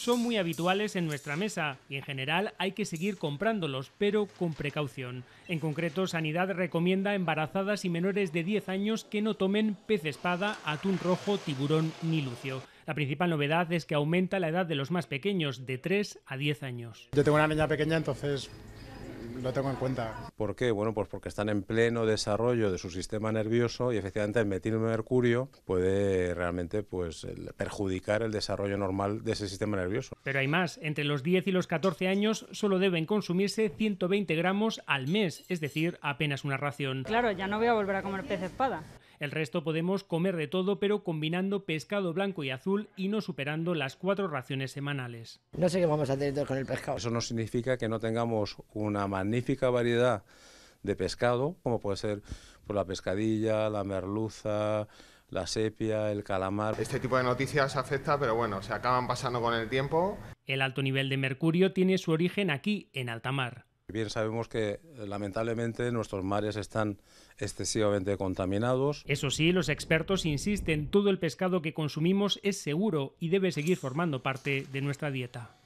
son muy habituales en nuestra mesa y en general hay que seguir comprándolos, pero con precaución. En concreto, Sanidad recomienda a embarazadas y menores de 10 años que no tomen pez espada, atún rojo, tiburón ni lucio. La principal novedad es que aumenta la edad de los más pequeños, de 3 a 10 años. Yo tengo una niña pequeña, entonces lo tengo en cuenta. ¿Por qué? Bueno, pues porque están en pleno desarrollo de su sistema nervioso y efectivamente el mercurio puede realmente pues, perjudicar el desarrollo normal de ese sistema nervioso. Pero hay más, entre los 10 y los 14 años solo deben consumirse 120 gramos al mes, es decir, apenas una ración. Claro, ya no voy a volver a comer pez espada. El resto podemos comer de todo, pero combinando pescado blanco y azul y no superando las cuatro raciones semanales. No sé qué vamos a hacer con el pescado. Eso no significa que no tengamos una magnífica variedad de pescado, como puede ser por pues, la pescadilla, la merluza, la sepia, el calamar. Este tipo de noticias afecta, pero bueno, se acaban pasando con el tiempo. El alto nivel de mercurio tiene su origen aquí, en alta mar. Bien sabemos que eh, lamentablemente nuestros mares están excesivamente contaminados. Eso sí, los expertos insisten, todo el pescado que consumimos es seguro y debe seguir formando parte de nuestra dieta.